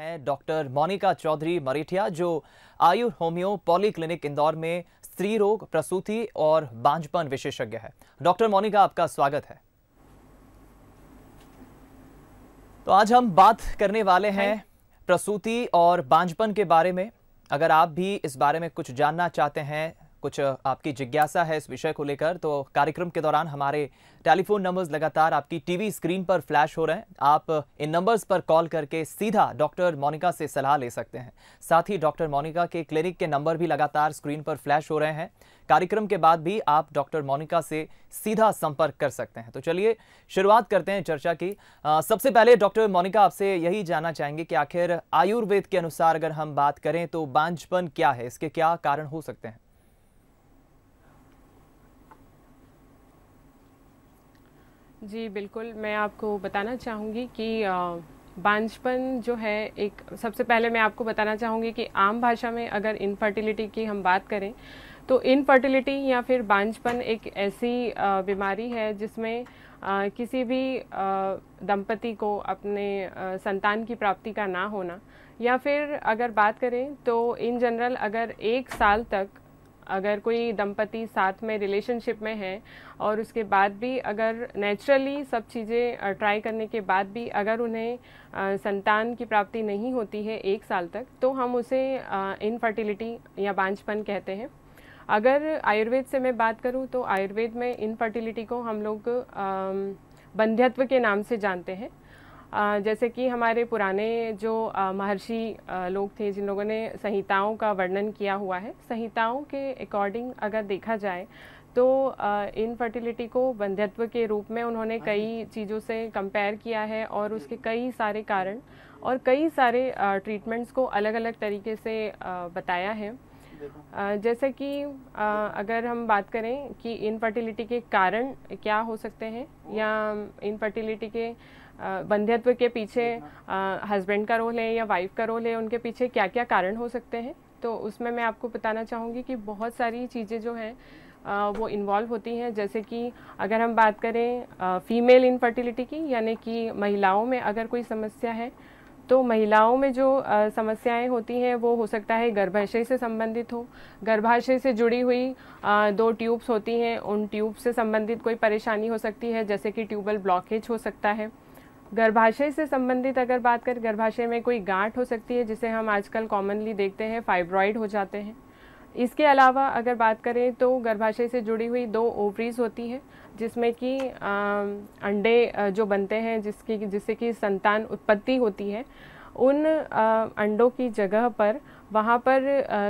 हैं डॉक्टर मोनिका चौधरी मरीठिया जो आयु होम्यो पॉली क्लिनिक इंदौर में स्त्री रोग प्रसूति और बांझपन विशेषज्ञ है डॉक्टर मोनिका आपका स्वागत है तो आज हम बात करने वाले हैं प्रसूति और बांझपन के बारे में अगर आप भी इस बारे में कुछ जानना चाहते हैं कुछ आपकी जिज्ञासा है इस विषय को लेकर तो कार्यक्रम के दौरान हमारे टेलीफोन नंबर्स लगातार आपकी टीवी स्क्रीन पर फ्लैश हो रहे हैं आप इन नंबर्स पर कॉल करके सीधा डॉक्टर मोनिका से सलाह ले सकते हैं साथ ही डॉक्टर मोनिका के क्लिनिक के नंबर भी लगातार स्क्रीन पर फ्लैश हो रहे हैं कार्यक्रम के बाद भी आप डॉक्टर मोनिका से सीधा संपर्क कर सकते हैं तो चलिए शुरुआत करते हैं चर्चा की आ, सबसे पहले डॉक्टर मोनिका आपसे यही जानना चाहेंगे कि आखिर आयुर्वेद के अनुसार अगर हम बात करें तो बांझपन क्या है इसके क्या कारण हो सकते हैं जी बिल्कुल मैं आपको बताना चाहूँगी कि बांझपन जो है एक सबसे पहले मैं आपको बताना चाहूँगी कि आम भाषा में अगर इनफर्टिलिटी की हम बात करें तो इनफर्टिलिटी या फिर बांझपन एक ऐसी बीमारी है जिसमें किसी भी दंपति को अपने संतान की प्राप्ति का ना होना या फिर अगर बात करें तो इन जनरल अगर एक साल तक अगर कोई दंपति साथ में रिलेशनशिप में है और उसके बाद भी अगर नेचुरली सब चीज़ें ट्राई करने के बाद भी अगर उन्हें संतान की प्राप्ति नहीं होती है एक साल तक तो हम उसे इनफर्टिलिटी या बांझपन कहते हैं अगर आयुर्वेद से मैं बात करूँ तो आयुर्वेद में इनफर्टिलिटी को हम लोग बंध्यत्व के नाम से जानते हैं जैसे कि हमारे पुराने जो महर्षि लोग थे जिन लोगों ने संहिताओं का वर्णन किया हुआ है संहिताओं के अकॉर्डिंग अगर देखा जाए तो इनफर्टिलिटी को बंध्यत्व के रूप में उन्होंने हाँ कई चीज़ों से कंपेयर किया है और उसके कई सारे कारण और कई सारे ट्रीटमेंट्स को अलग अलग तरीके से बताया है जैसे कि अगर हम बात करें कि इनफर्टिलिटी के कारण क्या हो सकते हैं या इनफर्टिलिटी के बंध्यत्व के पीछे हस्बैंड का रोल है या वाइफ का रोल है उनके पीछे क्या क्या कारण हो सकते हैं तो उसमें मैं आपको बताना चाहूँगी कि बहुत सारी चीज़ें जो हैं वो इन्वॉल्व होती हैं जैसे कि अगर हम बात करें फ़ीमेल इनफर्टिलिटी की यानी कि महिलाओं में अगर कोई समस्या है तो महिलाओं में जो समस्याएं होती हैं वो हो सकता है गर्भाशय से संबंधित हो गर्भाशय से जुड़ी हुई दो ट्यूब्स होती हैं उन ट्यूब से संबंधित कोई परेशानी हो सकती है जैसे कि ट्यूबल ब्लॉकेज हो सकता है गर्भाशय से संबंधित अगर बात करें गर्भाशय में कोई गांठ हो सकती है जिसे हम आजकल कॉमनली देखते हैं फाइब्रॉइड हो जाते हैं इसके अलावा अगर बात करें तो गर्भाशय से जुड़ी हुई दो ओवरीज होती हैं जिसमें कि अंडे जो बनते हैं जिसकी जिससे कि संतान उत्पत्ति होती है उन अंडों की जगह पर वहाँ पर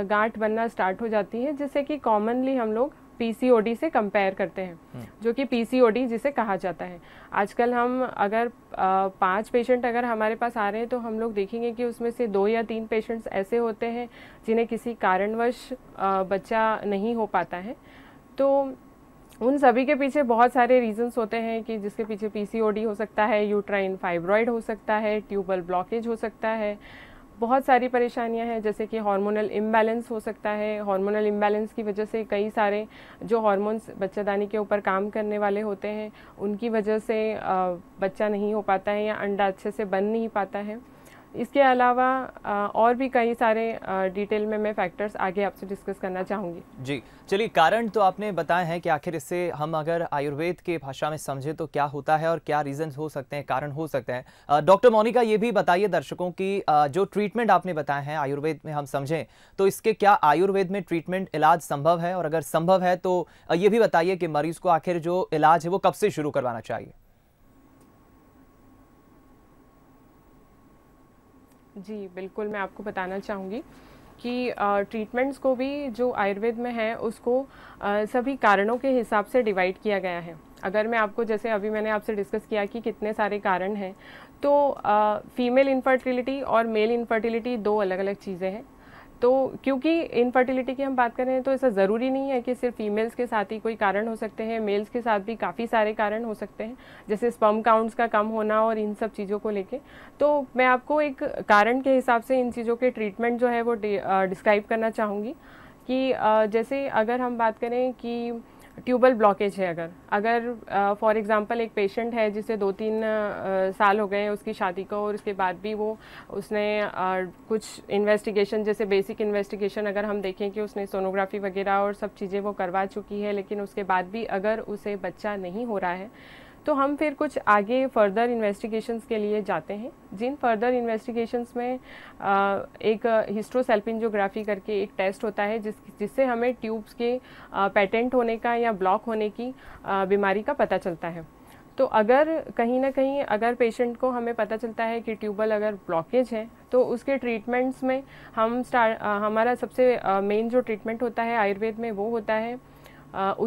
गांठ बनना स्टार्ट हो जाती है जिससे कि कॉमनली हम लोग पीसीओडी से कंपेयर करते हैं हम्म। जो कि पीसीओडी जिसे कहा जाता है आजकल हम अगर पांच पेशेंट अगर हमारे पास आ रहे हैं तो हम लोग देखेंगे कि उसमें से दो या तीन पेशेंट्स ऐसे होते हैं जिन्हें किसी कारणवश बच्चा नहीं हो पाता है तो उन सभी के पीछे बहुत सारे रीजंस होते हैं कि जिसके पीछे पीसीओडी हो सकता है यूट्राइन फाइब्रॉइड हो सकता है ट्यूबल ब्लॉकेज हो सकता है बहुत सारी परेशानियां हैं जैसे कि हार्मोनल इम्बैलेंस हो सकता है हार्मोनल इम्बैलेंस की वजह से कई सारे जो हार्मोन्स बच्चेदानी के ऊपर काम करने वाले होते हैं उनकी वजह से बच्चा नहीं हो पाता है या अंडा अच्छे से बन नहीं पाता है इसके अलावा और भी कई सारे डिटेल में मैं फैक्टर्स आगे आपसे डिस्कस करना चाहूँगी जी चलिए कारण तो आपने बताया है कि आखिर इससे हम अगर आयुर्वेद के भाषा में समझे तो क्या होता है और क्या रीजंस हो सकते हैं कारण हो सकते हैं डॉक्टर मोनिका ये भी बताइए दर्शकों की जो ट्रीटमेंट आपने बताया है आयुर्वेद में हम समझें तो इसके क्या आयुर्वेद में ट्रीटमेंट इलाज संभव है और अगर संभव है तो ये भी बताइए कि मरीज को आखिर जो इलाज है वो कब से शुरू करवाना चाहिए जी बिल्कुल मैं आपको बताना चाहूँगी कि ट्रीटमेंट्स को भी जो आयुर्वेद में है उसको आ, सभी कारणों के हिसाब से डिवाइड किया गया है अगर मैं आपको जैसे अभी मैंने आपसे डिस्कस किया कि कितने सारे कारण हैं तो फ़ीमेल इनफर्टिलिटी और मेल इनफर्टिलिटी दो अलग अलग चीज़ें हैं तो क्योंकि इनफर्टिलिटी की हम बात करें तो ऐसा ज़रूरी नहीं है कि सिर्फ फीमेल्स के साथ ही कोई कारण हो सकते हैं मेल्स के साथ भी काफ़ी सारे कारण हो सकते हैं जैसे स्पम काउंट्स का कम होना और इन सब चीज़ों को लेके तो मैं आपको एक कारण के हिसाब से इन चीज़ों के ट्रीटमेंट जो है वो डिस्क्राइब करना चाहूँगी कि जैसे अगर हम बात करें कि ट्यूबल ब्लॉकेज है अगर अगर फॉर uh, एग्ज़ाम्पल एक पेशेंट है जिसे दो तीन uh, साल हो गए हैं उसकी शादी को और उसके बाद भी वो उसने uh, कुछ इन्वेस्टिगेशन जैसे बेसिक इन्वेस्टिगेशन अगर हम देखें कि उसने सोनोग्राफी वगैरह और सब चीज़ें वो करवा चुकी है लेकिन उसके बाद भी अगर उसे बच्चा नहीं हो रहा है तो हम फिर कुछ आगे फर्दर इन्वेस्टिगेशंस के लिए जाते हैं जिन फर्दर इन्वेस्टिगेशंस में आ, एक हिस्ट्रोसेल्पिनजोग्राफी करके एक टेस्ट होता है जिस जिससे हमें ट्यूब्स के पेटेंट होने का या ब्लॉक होने की बीमारी का पता चलता है तो अगर कहीं ना कहीं अगर पेशेंट को हमें पता चलता है कि ट्यूबल अगर ब्लॉकेज है तो उसके ट्रीटमेंट्स में हम स्टार हमारा सबसे मेन जो ट्रीटमेंट होता है आयुर्वेद में वो होता है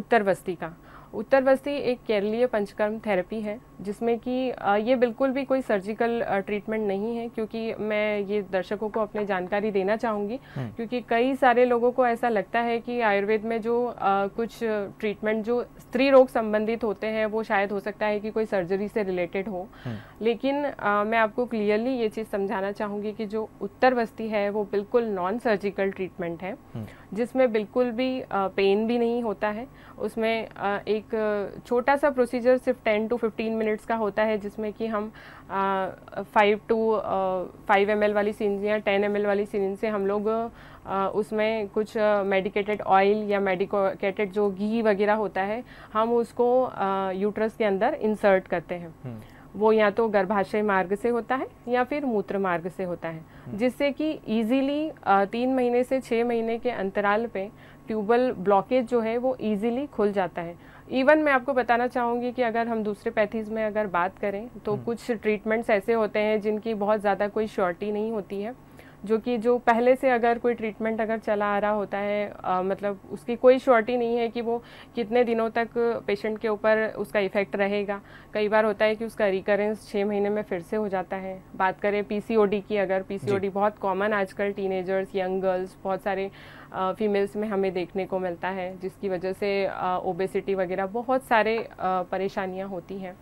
उत्तर बस्ती का उत्तरवस्ती एक केरलीय पंचकर्म थेरेपी है जिसमें कि ये बिल्कुल भी कोई सर्जिकल ट्रीटमेंट नहीं है क्योंकि मैं ये दर्शकों को अपने जानकारी देना चाहूँगी हम्म। क्योंकि कई सारे लोगों को ऐसा लगता है कि आयुर्वेद में जो आ, कुछ ट्रीटमेंट जो स्त्री रोग संबंधित होते हैं वो शायद हो सकता है कि कोई सर्जरी से रिलेटेड हो हम्म। लेकिन आ, मैं आपको क्लियरली ये चीज़ समझाना चाहूँगी कि जो उत्तरवस्ती है वो बिल्कुल नॉन सर्जिकल ट्रीटमेंट है हम्म। जिसमें बिल्कुल भी पेन भी नहीं होता है उसमें एक एक छोटा सा प्रोसीजर सिर्फ 10 टू 15 मिनट्स का होता है जिसमें कि हम फाइव टू फाइव एम वाली सीरीज या टेन एम वाली सीरीज से हम लोग Uh, उसमें कुछ मेडिकेटेड ऑयल या मेडिकेटेड जो घी वगैरह होता है हम उसको यूट्रस के अंदर इंसर्ट करते हैं हम्म। वो या तो गर्भाशय मार्ग से होता है या फिर मूत्र मार्ग से होता है हम्म। जिससे कि इजीली तीन महीने से छः महीने के अंतराल पे ट्यूबल ब्लॉकेज जो है वो इजीली खुल जाता है इवन मैं आपको बताना चाहूँगी कि अगर हम दूसरे पैथीज़ में अगर बात करें तो हम्म। कुछ ट्रीटमेंट्स ऐसे होते हैं जिनकी बहुत ज़्यादा कोई श्योरिटी नहीं होती है जो कि जो पहले से अगर कोई ट्रीटमेंट अगर चला आ रहा होता है आ, मतलब उसकी कोई श्योरिटी नहीं है कि वो कितने दिनों तक पेशेंट के ऊपर उसका इफ़ेक्ट रहेगा कई बार होता है कि उसका रिकरेंस छः महीने में फिर से हो जाता है बात करें पीसीओडी की अगर पीसीओडी बहुत कॉमन आजकल टीनेजर्स यंग गर्ल्स बहुत सारे फीमेल्स में हमें देखने को मिलता है जिसकी वजह से ओबेसिटी वगैरह बहुत सारे परेशानियाँ होती हैं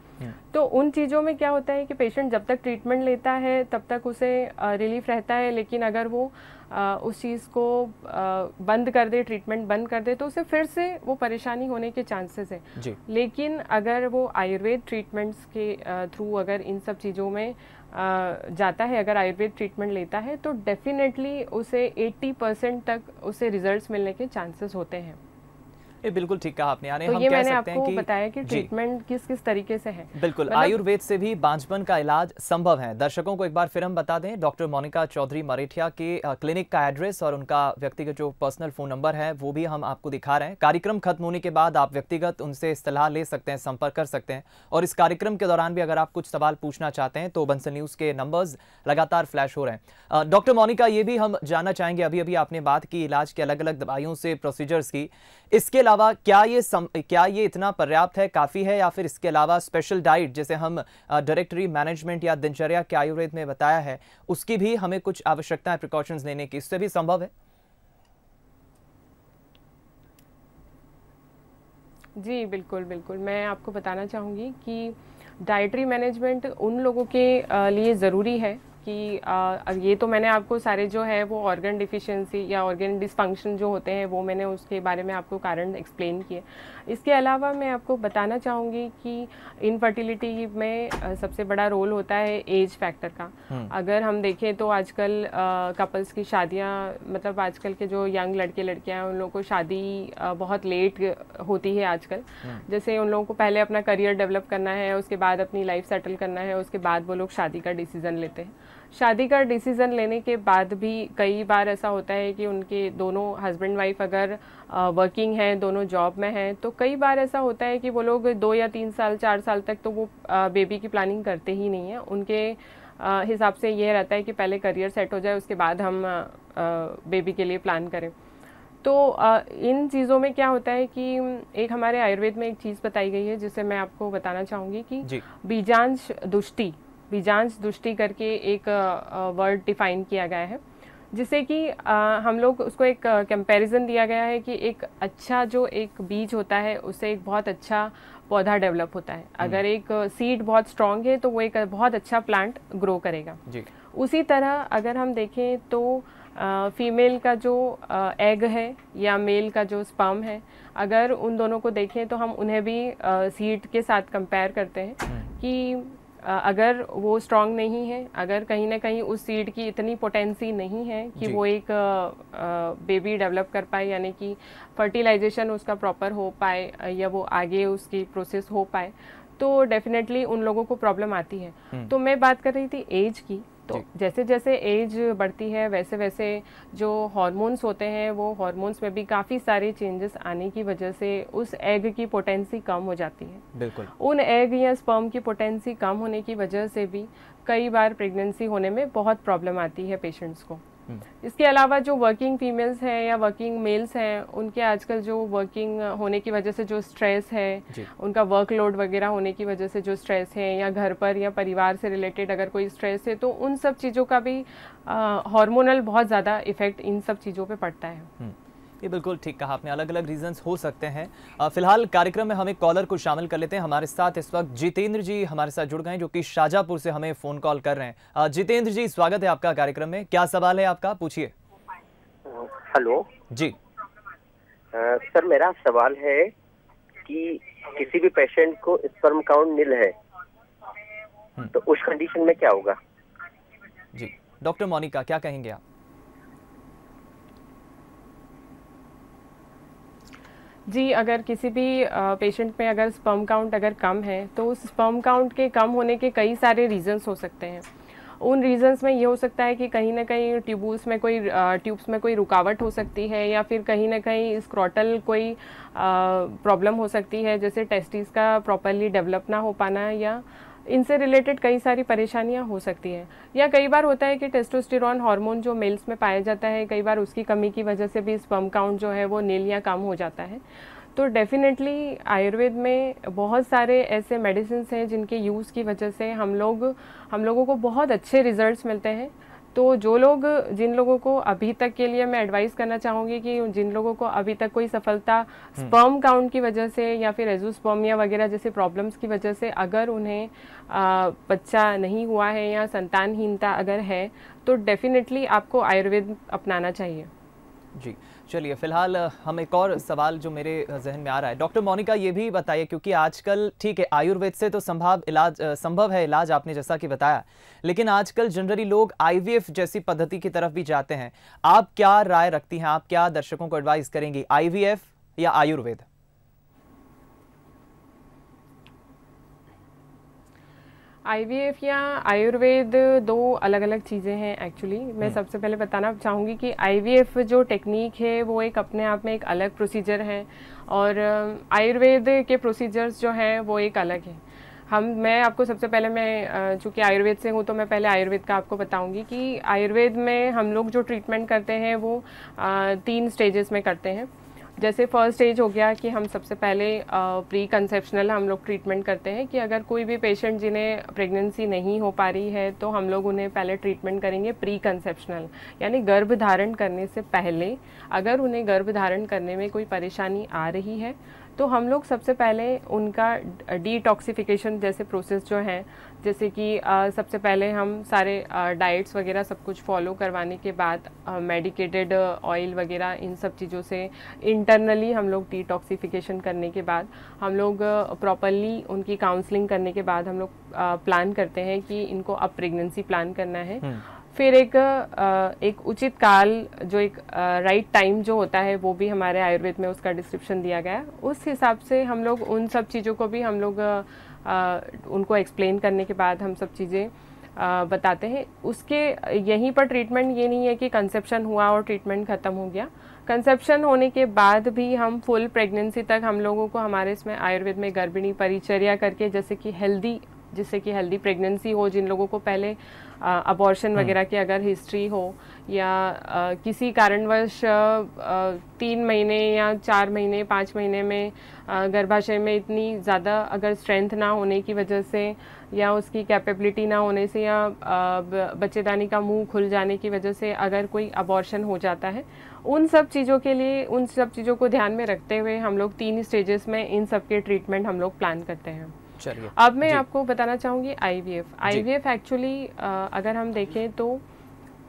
तो उन चीज़ों में क्या होता है कि पेशेंट जब तक ट्रीटमेंट लेता है तब तक उसे रिलीफ रहता है लेकिन अगर वो आ, उस चीज़ को आ, बंद कर दे ट्रीटमेंट बंद कर दे तो उसे फिर से वो परेशानी होने के चांसेस हैं लेकिन अगर वो आयुर्वेद ट्रीटमेंट्स के थ्रू अगर इन सब चीज़ों में आ, जाता है अगर आयुर्वेद ट्रीटमेंट लेता है तो डेफिनेटली उसे 80 परसेंट तक उसे रिजल्ट्स मिलने के चांसेस होते हैं ये बिल्कुल ठीक कहा आपने यानी तो हम कह सकते हैं कि बताया कि ट्रीटमेंट किस किस तरीके से है बिल्कुल मतलब आयुर्वेद से भी बांझपन का इलाज संभव है दर्शकों को एक बार फिर हम बता दें डॉक्टर मोनिका चौधरी मरेठिया के क्लिनिक का एड्रेस और उनका व्यक्तिगत जो पर्सनल फोन नंबर है वो भी हम आपको दिखा रहे हैं कार्यक्रम खत्म होने के बाद आप व्यक्तिगत उनसे सलाह ले सकते हैं संपर्क कर सकते हैं और इस कार्यक्रम के दौरान भी अगर आप कुछ सवाल पूछना चाहते हैं तो बंसल न्यूज के नंबर्स लगातार फ्लैश हो रहे हैं डॉक्टर मोनिका ये भी हम जानना चाहेंगे अभी अभी आपने बात की इलाज के अलग अलग दवाइयों से प्रोसीजर्स की इसके अलावा क्या ये सम, क्या ये इतना पर्याप्त है काफ़ी है या फिर इसके अलावा स्पेशल डाइट जैसे हम डायरेक्टरी मैनेजमेंट या दिनचर्या के आयुर्वेद में बताया है उसकी भी हमें कुछ आवश्यकताएं प्रिकॉशंस लेने की इससे भी संभव है जी बिल्कुल बिल्कुल मैं आपको बताना चाहूँगी कि डाइटरी मैनेजमेंट उन लोगों के लिए ज़रूरी है कि आ, ये तो मैंने आपको सारे जो है वो ऑर्गन डिफिशेंसी या ऑर्गन डिसफंक्शन जो होते हैं वो मैंने उसके बारे में आपको कारण एक्सप्लेन किए इसके अलावा मैं आपको बताना चाहूँगी कि इनफर्टिलिटी में सबसे बड़ा रोल होता है एज फैक्टर का हम्म। अगर हम देखें तो आजकल कपल्स की शादियाँ मतलब आजकल के जो यंग लड़के लड़कियाँ हैं उन लोगों को शादी बहुत लेट होती है आजकल हम्म। जैसे उन लोगों को पहले अपना करियर डेवलप करना है उसके बाद अपनी लाइफ सेटल करना है उसके बाद वो लोग शादी का डिसीज़न लेते हैं शादी का डिसीज़न लेने के बाद भी कई बार ऐसा होता है कि उनके दोनों हस्बैंड वाइफ अगर वर्किंग हैं दोनों जॉब में हैं तो कई बार ऐसा होता है कि वो लोग दो या तीन साल चार साल तक तो वो बेबी की प्लानिंग करते ही नहीं है उनके हिसाब से ये रहता है कि पहले करियर सेट हो जाए उसके बाद हम बेबी के लिए प्लान करें तो इन चीज़ों में क्या होता है कि एक हमारे आयुर्वेद में एक चीज़ बताई गई है जिसे मैं आपको बताना चाहूँगी कि बीजांश दुष्टि बीजांश दृष्टि करके एक वर्ड डिफाइन किया गया है जिससे कि हम लोग उसको एक कंपैरिजन दिया गया है कि एक अच्छा जो एक बीज होता है उससे एक बहुत अच्छा पौधा डेवलप होता है हम्म। अगर एक सीड बहुत स्ट्रांग है तो वो एक बहुत अच्छा प्लांट ग्रो करेगा जी उसी तरह अगर हम देखें तो फीमेल का जो एग है या मेल का जो स्पर्म है अगर उन दोनों को देखें तो हम उन्हें भी सीड के साथ कंपेयर करते हैं हम्म। कि अगर वो स्ट्रांग नहीं है अगर कहीं ना कहीं उस सीड की इतनी पोटेंसी नहीं है कि वो एक बेबी डेवलप कर पाए यानी कि फर्टिलाइजेशन उसका प्रॉपर हो पाए या वो आगे उसकी प्रोसेस हो पाए तो डेफिनेटली उन लोगों को प्रॉब्लम आती है हम्म। तो मैं बात कर रही थी एज की तो जैसे जैसे एज बढ़ती है वैसे वैसे जो हॉर्मोन्स होते हैं वो हॉर्मोन्स में भी काफ़ी सारे चेंजेस आने की वजह से उस एग की पोटेंसी कम हो जाती है बिल्कुल उन एग या स्पर्म की पोटेंसी कम होने की वजह से भी कई बार प्रेगनेंसी होने में बहुत प्रॉब्लम आती है पेशेंट्स को हम्म। इसके अलावा जो वर्किंग फीमेल्स हैं या वर्किंग मेल्स हैं उनके आजकल जो वर्किंग होने की वजह से जो स्ट्रेस है उनका वर्कलोड वगैरह होने की वजह से जो स्ट्रेस है या घर पर या परिवार से रिलेटेड अगर कोई स्ट्रेस है तो उन सब चीज़ों का भी हार्मोनल बहुत ज़्यादा इफेक्ट इन सब चीज़ों पर पड़ता है हम्म। ये बिल्कुल ठीक कहा आपने अलग अलग रीजंस हो सकते हैं फिलहाल कार्यक्रम में हमें कॉलर को शामिल कर लेते हैं हमारे साथ इस वक्त जितेंद्र जी हमारे साथ जुड़ गए जो कि शाजापुर से हमें फ़ोन कॉल कर रहे हैं जितेंद्र जी स्वागत है आपका कार्यक्रम में क्या सवाल है आपका पूछिए हेलो जी सर मेरा सवाल है कि किसी भी पेशेंट को स्पर्म काउंट मिल है हम्म। तो उस कंडीशन में क्या होगा जी डॉक्टर मोनिका क्या कहेंगे आप जी अगर किसी भी पेशेंट में अगर स्पर्म काउंट अगर कम है तो उस स्पर्म काउंट के कम होने के कई सारे रीजंस हो सकते हैं उन रीजंस में ये हो सकता है कि कहीं ना कहीं ट्यूब्स में कोई ट्यूब्स में कोई रुकावट हो सकती है या फिर कहीं ना कहीं स्क्रॉटल कोई प्रॉब्लम हो सकती है जैसे टेस्टिस का प्रॉपरली डेवलप ना हो पाना या इनसे रिलेटेड कई सारी परेशानियां हो सकती हैं या कई बार होता है कि टेस्टोस्टेरोन हार्मोन जो मेल्स में पाया जाता है कई बार उसकी कमी की वजह से भी स्पम काउंट जो है वो नील या कम हो जाता है तो डेफिनेटली आयुर्वेद में बहुत सारे ऐसे मेडिसिन हैं जिनके यूज़ की वजह से हम लोग हम लोगों को बहुत अच्छे रिजल्ट मिलते हैं तो जो लोग जिन लोगों को अभी तक के लिए मैं एडवाइस करना चाहूँगी कि जिन लोगों को अभी तक कोई सफलता स्पर्म हम्म। काउंट की वजह से या फिर एजोस्पर्मिया वगैरह जैसे प्रॉब्लम्स की वजह से अगर उन्हें आ, बच्चा नहीं हुआ है या संतानहीनता अगर है तो डेफिनेटली आपको आयुर्वेद अपनाना चाहिए जी चलिए फिलहाल हम एक और सवाल जो मेरे जहन में आ रहा है डॉक्टर मोनिका ये भी बताइए क्योंकि आजकल ठीक है आयुर्वेद से तो संभाव इलाज संभव है इलाज आपने जैसा कि बताया लेकिन आजकल जनरली लोग आईवीएफ जैसी पद्धति की तरफ भी जाते हैं आप क्या राय रखती हैं आप क्या दर्शकों को एडवाइस करेंगी आईवीएफ या आयुर्वेद आईवीएफ या आयुर्वेद दो अलग अलग चीज़ें हैं एक्चुअली मैं हम्म। सबसे पहले बताना चाहूँगी कि आईवीएफ जो टेक्निक है वो एक अपने आप में एक अलग प्रोसीजर है और आयुर्वेद के प्रोसीजर्स जो हैं वो एक अलग है हम मैं आपको सबसे पहले मैं चूँकि आयुर्वेद से हूँ तो मैं पहले आयुर्वेद का आपको बताऊँगी कि आयुर्वेद में हम लोग जो ट्रीटमेंट करते हैं वो तीन स्टेजेस में करते हैं जैसे फर्स्ट स्टेज हो गया कि हम सबसे पहले प्री कंसेप्शनल हम लोग ट्रीटमेंट करते हैं कि अगर कोई भी पेशेंट जिन्हें प्रेगनेंसी नहीं हो पा रही है तो हम लोग उन्हें पहले ट्रीटमेंट करेंगे प्री कंसेप्शनल यानी गर्भ धारण करने से पहले अगर उन्हें गर्भ धारण करने में कोई परेशानी आ रही है तो हम लोग सबसे पहले उनका डिटॉक्सिफिकेशन जैसे प्रोसेस जो है जैसे कि सबसे पहले हम सारे डाइट्स वगैरह सब कुछ फॉलो करवाने के बाद मेडिकेटेड ऑयल वगैरह इन सब चीज़ों से इंटरनली हम लोग डिटॉक्सिफिकेशन करने के बाद हम लोग प्रॉपरली उनकी काउंसलिंग करने के बाद हम लोग प्लान करते हैं कि इनको अब प्रेगनेंसी प्लान करना है हम्म। फिर एक एक उचित काल जो एक राइट टाइम जो होता है वो भी हमारे आयुर्वेद में उसका डिस्क्रिप्शन दिया गया है उस हिसाब से हम लोग उन सब चीज़ों को भी हम लोग उनको एक्सप्लेन करने के बाद हम सब चीज़ें बताते हैं उसके यहीं पर ट्रीटमेंट ये नहीं है कि कंसेप्शन हुआ और ट्रीटमेंट ख़त्म हो गया कंसेप्शन होने के बाद भी हम फुल प्रेगनेंसी तक हम लोगों को हमारे इसमें आयुर्वेद में गर्भिणी परिचर्या करके जैसे कि हेल्दी जिससे कि हेल्दी प्रेगनेंसी हो जिन लोगों को पहले अबॉर्शन हम्म। वगैरह की अगर हिस्ट्री हो या आ, किसी कारणवश तीन महीने या चार महीने पाँच महीने में गर्भाशय में इतनी ज़्यादा अगर स्ट्रेंथ ना होने की वजह से या उसकी कैपेबिलिटी ना होने से या बच्चेदानी का मुंह खुल जाने की वजह से अगर कोई अबॉर्शन हो जाता है उन सब चीज़ों के लिए उन सब चीज़ों को ध्यान में रखते हुए हम लोग तीन स्टेजेस में इन सब के ट्रीटमेंट हम लोग प्लान करते हैं चलिए अब मैं आपको बताना चाहूँगी आईवीएफ आईवीएफ एक्चुअली अगर हम देखें तो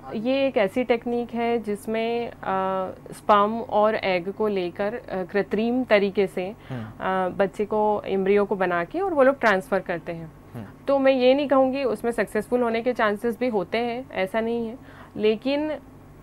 हाँ। ये एक ऐसी टेक्निक है जिसमें स्पम और एग को लेकर कृत्रिम तरीके से आ, हम्म। बच्चे को इम्रियो को बना के और वो लोग ट्रांसफ़र करते हैं हम्म। तो मैं ये नहीं कहूँगी उसमें सक्सेसफुल होने के चांसेस भी होते हैं ऐसा नहीं है लेकिन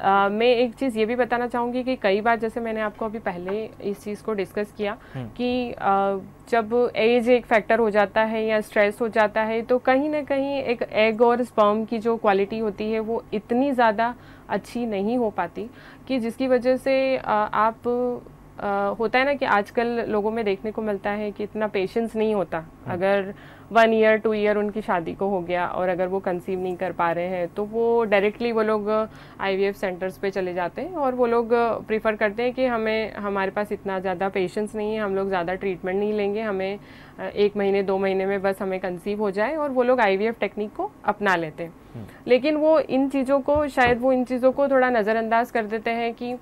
आ, मैं एक चीज़ ये भी बताना चाहूँगी कि कई बार जैसे मैंने आपको अभी पहले इस चीज़ को डिस्कस किया हम्म। कि आ, जब एज एक फैक्टर हो जाता है या स्ट्रेस हो जाता है तो कहीं ना कहीं एक एग और स्पर्म की जो क्वालिटी होती है वो इतनी ज़्यादा अच्छी नहीं हो पाती कि जिसकी वजह से आ, आप होता है ना कि आजकल लोगों में देखने को मिलता है कि इतना पेशेंस नहीं होता हम्म। अगर वन ईयर टू ईयर उनकी शादी को हो गया और अगर वो कंसीव नहीं कर पा रहे हैं तो वो डायरेक्टली वो लोग आई uh, सेंटर्स पे चले जाते हैं और वो लोग प्रीफर uh, करते हैं कि हमें हमारे पास इतना ज़्यादा पेशेंस नहीं है हम लोग ज़्यादा ट्रीटमेंट नहीं लेंगे हमें uh, एक महीने दो महीने में बस हमें कंसीव हो जाए और वो लोग आई टेक्निक को अपना लेते हैं हम्म। लेकिन वो इन चीज़ों को शायद वो इन चीज़ों को थोड़ा नज़रअंदाज कर देते हैं कि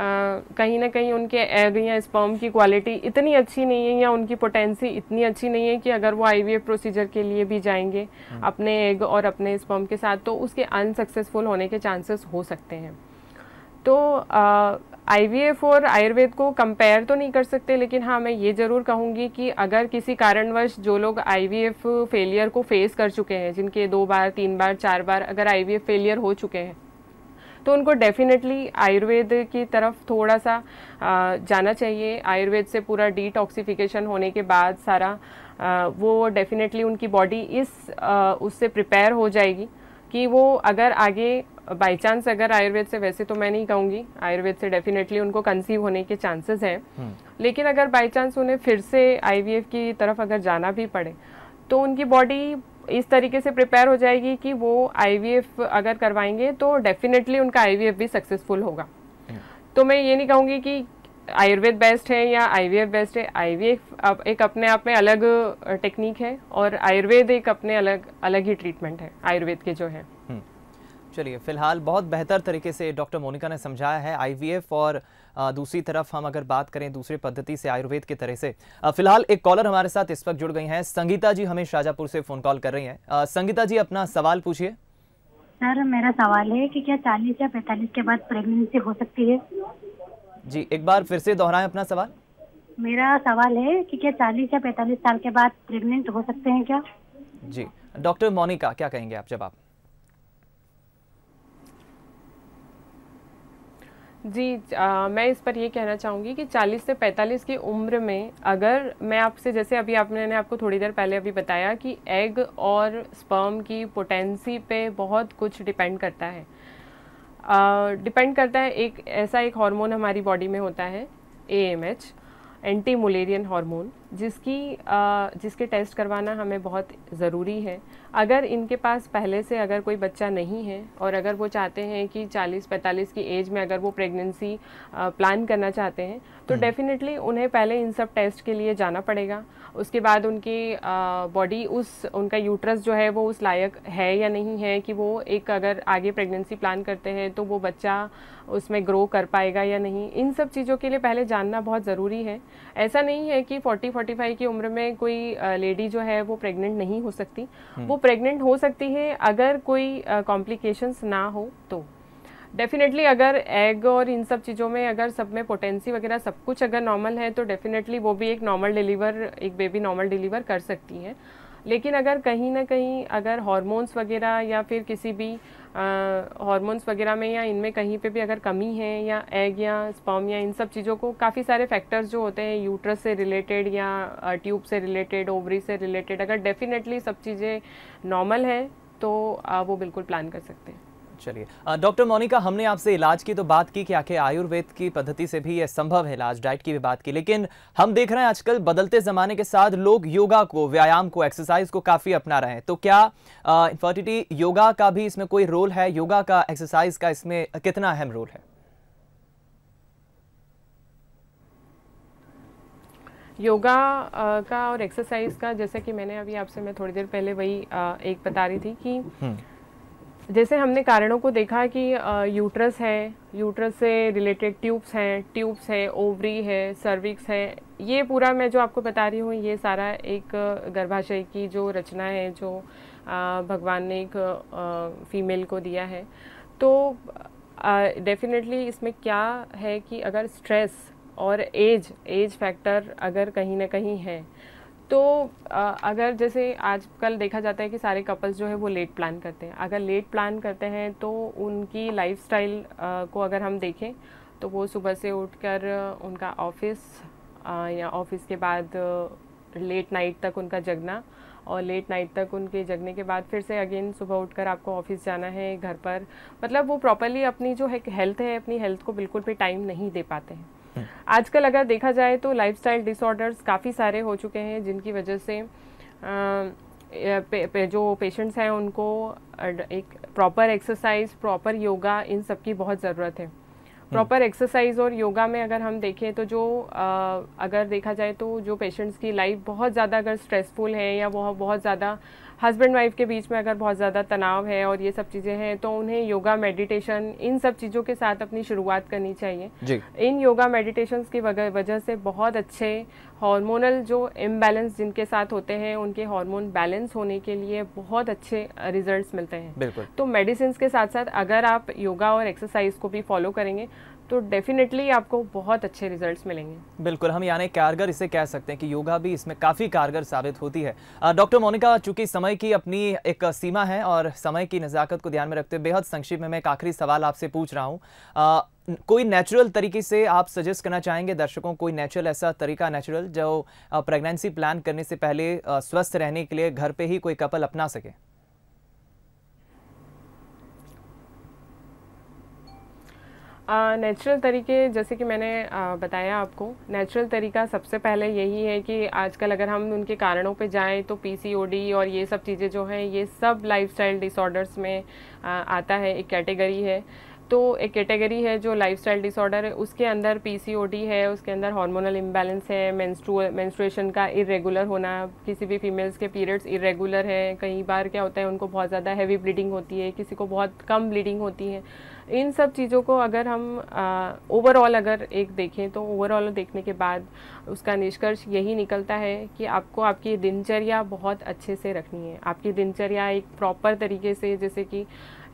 कहीं ना कहीं उनके एग या स्पर्म की क्वालिटी इतनी अच्छी नहीं है या उनकी पोटेंसी इतनी अच्छी नहीं है कि अगर वो आईवीएफ प्रोसीजर के लिए भी जाएंगे हम्म। अपने एग और अपने स्पर्म के साथ तो उसके अनसक्सेसफुल होने के चांसेस हो सकते हैं तो आईवीएफ और आयुर्वेद को कंपेयर तो नहीं कर सकते लेकिन हाँ मैं ये ज़रूर कहूँगी कि अगर किसी कारणवश जो लोग आईवीएफ फेलियर को फेस कर चुके हैं जिनके दो बार तीन बार चार बार अगर आईवीएफ फेलियर हो चुके हैं तो उनको डेफिनेटली आयुर्वेद की तरफ थोड़ा सा जाना चाहिए आयुर्वेद से पूरा डिटॉक्सिफिकेशन होने के बाद सारा वो डेफिनेटली उनकी बॉडी इस उससे प्रिपेयर हो जाएगी कि वो अगर आगे बाई चांस अगर आयुर्वेद से वैसे तो मैं नहीं कहूँगी आयुर्वेद से डेफिनेटली उनको कंसीव होने के चांसेस हैं हम्म। लेकिन अगर बाई चांस उन्हें फिर से आईवीएफ की तरफ अगर जाना भी पड़े तो उनकी बॉडी इस तरीके से प्रिपेयर हो जाएगी कि वो आईवीएफ अगर करवाएंगे तो डेफिनेटली उनका आईवीएफ भी सक्सेसफुल होगा हम्म। तो मैं ये नहीं कहूँगी कि आयुर्वेद बेस्ट है या आईवीएफ बेस्ट है आईवीएफ एक अपने आप में अलग टेक्निक है और आयुर्वेद एक अपने अलग अलग ही ट्रीटमेंट है आयुर्वेद के जो है हम्म। चलिए फिलहाल बहुत बेहतर तरीके से डॉक्टर मोनिका ने समझाया है आईवीएफ और दूसरी तरफ हम अगर बात करें दूसरे पद्धति से आयुर्वेद की तरह से फिलहाल एक कॉलर हमारे साथ इस वक्त जुड़ गई हैं संगीता जी हमें शाजापुर से फोन कॉल कर रही हैं संगीता जी अपना सवाल पूछिए सर मेरा सवाल है कि क्या चालीस या पैतालीस के बाद प्रेगनेंसी हो सकती है जी एक बार फिर से दोहराए अपना सवाल मेरा सवाल है कि क्या चालीस या पैतालीस साल के बाद प्रेगनेंट हो सकते हैं क्या जी डॉक्टर मोनिका क्या कहेंगे आप जब आप जी आ, मैं इस पर ये कहना चाहूँगी कि 40 से 45 की उम्र में अगर मैं आपसे जैसे अभी आपने ने आपको थोड़ी देर पहले अभी बताया कि एग और स्पर्म की पोटेंसी पे बहुत कुछ डिपेंड करता है डिपेंड uh, करता है एक ऐसा एक हार्मोन हमारी बॉडी में होता है A M H anti Mullerian hormone जिसकी जिसके टेस्ट करवाना हमें बहुत ज़रूरी है अगर इनके पास पहले से अगर कोई बच्चा नहीं है और अगर वो चाहते हैं कि 40-45 की एज में अगर वो प्रेगनेंसी प्लान करना चाहते हैं तो हम्म। डेफ़िनेटली उन्हें पहले इन सब टेस्ट के लिए जाना पड़ेगा उसके बाद उनकी बॉडी उस उनका यूट्रस जो है वो उस लायक है या नहीं है कि वो एक अगर आगे प्रेगनेंसी प्लान करते हैं तो वो बच्चा उसमें ग्रो कर पाएगा या नहीं इन सब चीज़ों के लिए पहले जानना बहुत ज़रूरी है ऐसा नहीं है कि 40 45 की उम्र में कोई लेडी जो है वो प्रेग्नेंट नहीं हो सकती हम्म। वो प्रेग्नेंट हो सकती है अगर कोई कॉम्प्लिकेशंस ना हो तो डेफिनेटली अगर एग और इन सब चीज़ों में अगर सब में पोटेंसी वगैरह सब कुछ अगर नॉर्मल है तो डेफिनेटली वो भी एक नॉर्मल डिलीवर एक बेबी नॉर्मल डिलीवर कर सकती है लेकिन अगर कहीं ना कहीं अगर हॉर्मोन्स वगैरह या फिर किसी भी हॉर्मोन्स वगैरह में या इनमें कहीं पे भी अगर कमी है या एग या स्पॉम या इन सब चीज़ों को काफ़ी सारे फैक्टर्स जो होते हैं यूट्रस से रिलेटेड या ट्यूब से रिलेटेड ओवरी से रिलेटेड अगर डेफिनेटली सब चीज़ें नॉर्मल हैं तो वो बिल्कुल प्लान कर सकते हैं चलिए डॉक्टर मोनिका हमने आपसे इलाज की तो बात की कि आखिर आयुर्वेद की पद्धति से भी यह संभव है इलाज डाइट की भी बात की लेकिन हम देख रहे हैं आजकल बदलते ज़माने के साथ लोग योगा को व्यायाम को एक्सरसाइज को काफ़ी अपना रहे हैं तो क्या इन्फर्टिटी योगा का भी इसमें कोई रोल है योगा का एक्सरसाइज का इसमें कितना अहम रोल है योगा का और एक्सरसाइज का जैसे कि मैंने अभी आपसे मैं थोड़ी देर पहले वही एक बता रही थी कि हम्म। जैसे हमने कारणों को देखा कि यूट्रस है यूट्रस से रिलेटेड ट्यूब्स हैं ट्यूब्स है ओवरी है सर्विक्स है ये पूरा मैं जो आपको बता रही हूँ ये सारा एक गर्भाशय की जो रचना है जो भगवान ने एक फीमेल को दिया है तो डेफिनेटली इसमें क्या है कि अगर स्ट्रेस और एज एज फैक्टर अगर कहीं ना कहीं है तो अगर जैसे आजकल देखा जाता है कि सारे कपल्स जो है वो लेट प्लान करते हैं अगर लेट प्लान करते हैं तो उनकी लाइफ को अगर हम देखें तो वो सुबह से उठकर उनका ऑफिस या ऑफिस के बाद लेट नाइट तक उनका जगना और लेट नाइट तक उनके जगने के बाद फिर से अगेन सुबह उठकर आपको ऑफिस जाना है घर पर मतलब वो प्रॉपरली अपनी जो है हेल्थ है अपनी हेल्थ को बिल्कुल भी टाइम नहीं दे पाते हैं आजकल अगर देखा जाए तो लाइफस्टाइल डिसऑर्डर्स काफ़ी सारे हो चुके हैं जिनकी वजह से आ, पे, पे, जो पेशेंट्स हैं उनको एक प्रॉपर एक्सरसाइज प्रॉपर योगा इन सब की बहुत ज़रूरत है प्रॉपर हम्म। एक्सरसाइज और योगा में अगर हम देखें तो जो आ, अगर देखा जाए तो जो पेशेंट्स की लाइफ बहुत ज़्यादा अगर स्ट्रेसफुल है या वह बहुत ज़्यादा हस्बैंड वाइफ के बीच में अगर बहुत ज़्यादा तनाव है और ये सब चीज़ें हैं तो उन्हें योगा मेडिटेशन इन सब चीज़ों के साथ अपनी शुरुआत करनी चाहिए इन योगा मेडिटेशन की वजह से बहुत अच्छे हार्मोनल जो इम्बेलेंस जिनके साथ होते हैं उनके हार्मोन बैलेंस होने के लिए बहुत अच्छे रिजल्ट्स मिलते हैं बिल्कुल तो मेडिसिन के साथ साथ अगर आप योगा और एक्सरसाइज को भी फॉलो करेंगे तो डेफिनेटली आपको बहुत अच्छे रिजल्ट्स मिलेंगे बिल्कुल हम यानी कारगर इसे कह सकते हैं कि योगा भी इसमें काफ़ी कारगर साबित होती है डॉक्टर मोनिका चूंकि समय की अपनी एक सीमा है और समय की नज़ाकत को ध्यान में रखते हुए बेहद संक्षिप्त में मैं एक आखिरी सवाल आपसे पूछ रहा हूँ कोई नेचुरल तरीके से आप सजेस्ट करना चाहेंगे दर्शकों कोई नेचुरल ऐसा तरीका नेचुरल जो प्रेगनेंसी प्लान करने से पहले स्वस्थ रहने के लिए घर पर ही कोई कपल अपना सके नेचुरल तरीके जैसे कि मैंने बताया आपको नेचुरल तरीका सबसे पहले यही है कि आजकल अगर हम उनके कारणों पे जाएं तो पीसीओडी और ये सब चीज़ें जो हैं ये सब लाइफस्टाइल डिसऑर्डर्स में आता है एक कैटेगरी है तो एक कैटेगरी है जो लाइफस्टाइल डिसऑर्डर है उसके अंदर पीसीओडी है उसके अंदर हार्मोनल इम्बैलेंस है मेंस्ट्रुएशन का इरेगुलर होना किसी भी फीमेल्स के पीरियड्स इरेगुलर है कई बार क्या होता है उनको बहुत ज़्यादा हैवी ब्लीडिंग होती है किसी को बहुत कम ब्लीडिंग होती है इन सब चीज़ों को अगर हम ओवरऑल अगर एक देखें तो ओवरऑल देखने के बाद उसका निष्कर्ष यही निकलता है कि आपको आपकी दिनचर्या बहुत अच्छे से रखनी है आपकी दिनचर्या एक प्रॉपर तरीके से जैसे कि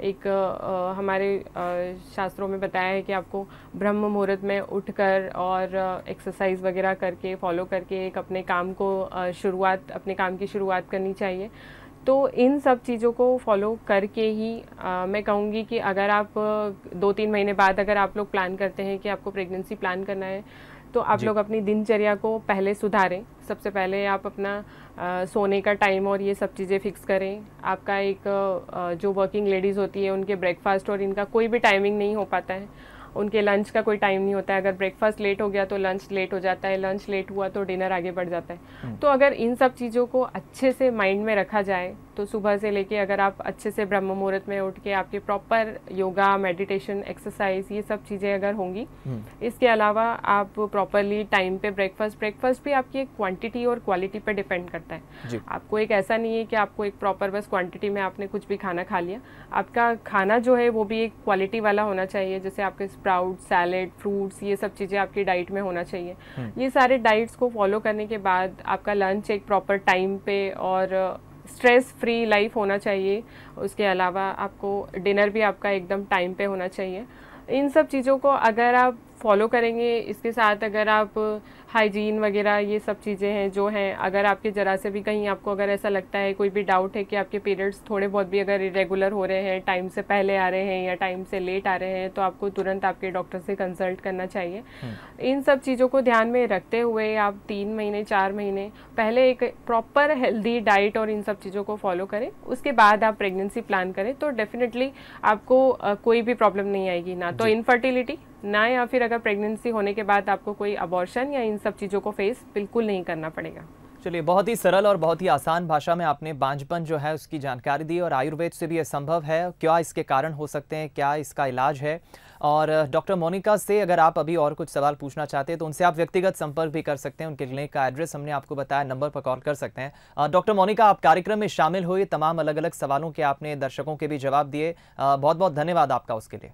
एक आ, हमारे आ, शास्त्रों में बताया है कि आपको ब्रह्म मुहूर्त में उठकर और एक्सरसाइज वगैरह करके फॉलो करके एक अपने काम को आ, शुरुआत अपने काम की शुरुआत करनी चाहिए तो इन सब चीज़ों को फॉलो करके ही आ, मैं कहूँगी कि अगर आप दो तीन महीने बाद अगर आप लोग प्लान करते हैं कि आपको प्रेगनेंसी प्लान करना है तो आप लोग अपनी दिनचर्या को पहले सुधारें सबसे पहले आप अपना आ, सोने का टाइम और ये सब चीज़ें फिक्स करें आपका एक आ, जो वर्किंग लेडीज़ होती है उनके ब्रेकफास्ट और इनका कोई भी टाइमिंग नहीं हो पाता है उनके लंच का कोई टाइम नहीं होता है अगर ब्रेकफास्ट लेट हो गया तो लंच लेट हो जाता है लंच लेट हुआ तो डिनर आगे बढ़ जाता है हम्म। तो अगर इन सब चीज़ों को अच्छे से माइंड में रखा जाए तो सुबह से लेके अगर आप अच्छे से ब्रह्म मुहूर्त में उठ के आपके प्रॉपर योगा मेडिटेशन एक्सरसाइज ये सब चीज़ें अगर होंगी हम्म। इसके अलावा आप प्रॉपरली टाइम पे ब्रेकफास्ट ब्रेकफास्ट भी आपकी एक क्वांटिटी और क्वालिटी पे डिपेंड करता है आपको एक ऐसा नहीं है कि आपको एक प्रॉपर बस क्वांटिटी में आपने कुछ भी खाना खा लिया आपका खाना जो है वो भी एक क्वालिटी वाला होना चाहिए जैसे आपके स्प्राउट सैलेड फ्रूट्स ये सब चीज़ें आपकी डाइट में होना चाहिए हम्म। ये सारे डाइट्स को फॉलो करने के बाद आपका लंच एक प्रॉपर टाइम पे और स्ट्रेस फ्री लाइफ होना चाहिए उसके अलावा आपको डिनर भी आपका एकदम टाइम पे होना चाहिए इन सब चीज़ों को अगर आप फॉलो करेंगे इसके साथ अगर आप हाइजीन वगैरह ये सब चीज़ें हैं जो हैं अगर आपके ज़रा से भी कहीं आपको अगर ऐसा लगता है कोई भी डाउट है कि आपके पीरियड्स थोड़े बहुत भी अगर इरेगुलर हो रहे हैं टाइम से पहले आ रहे हैं या टाइम से लेट आ रहे हैं तो आपको तुरंत आपके डॉक्टर से कंसल्ट करना चाहिए हम्म। इन सब चीज़ों को ध्यान में रखते हुए आप तीन महीने चार महीने पहले एक प्रॉपर हेल्दी डाइट और इन सब चीज़ों को फॉलो करें उसके बाद आप प्रेगनेंसी प्लान करें तो डेफिनेटली आपको कोई भी प्रॉब्लम नहीं आएगी ना तो इनफर्टिलिटी ना या फिर अगर प्रेगनेंसी होने के बाद आपको कोई अबॉर्शन या इन सब चीज़ों को फेस बिल्कुल नहीं करना पड़ेगा चलिए बहुत ही सरल और बहुत ही आसान भाषा में आपने बांझपन जो है उसकी जानकारी दी और आयुर्वेद से भी यह संभव है क्या इसके कारण हो सकते हैं क्या इसका इलाज है और डॉक्टर मोनिका से अगर आप अभी और कुछ सवाल पूछना चाहते हैं तो उनसे आप व्यक्तिगत संपर्क भी कर सकते हैं उनके क्लिनिक का एड्रेस हमने आपको बताया नंबर पर कॉल कर सकते हैं डॉक्टर मोनिका आप कार्यक्रम में शामिल हुए तमाम अलग अलग सवालों के आपने दर्शकों के भी जवाब दिए बहुत बहुत धन्यवाद आपका उसके लिए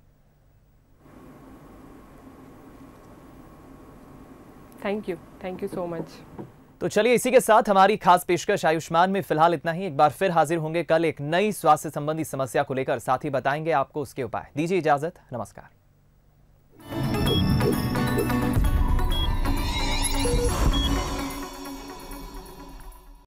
thank you thank you so much तो चलिए इसी के साथ हमारी खास पेशकश आयुष्मान में फिलहाल इतना ही एक बार फिर हाजिर होंगे कल एक नई स्वास्थ्य संबंधी समस्या को लेकर साथ ही बताएंगे आपको उसके उपाय दीजिए इजाजत नमस्कार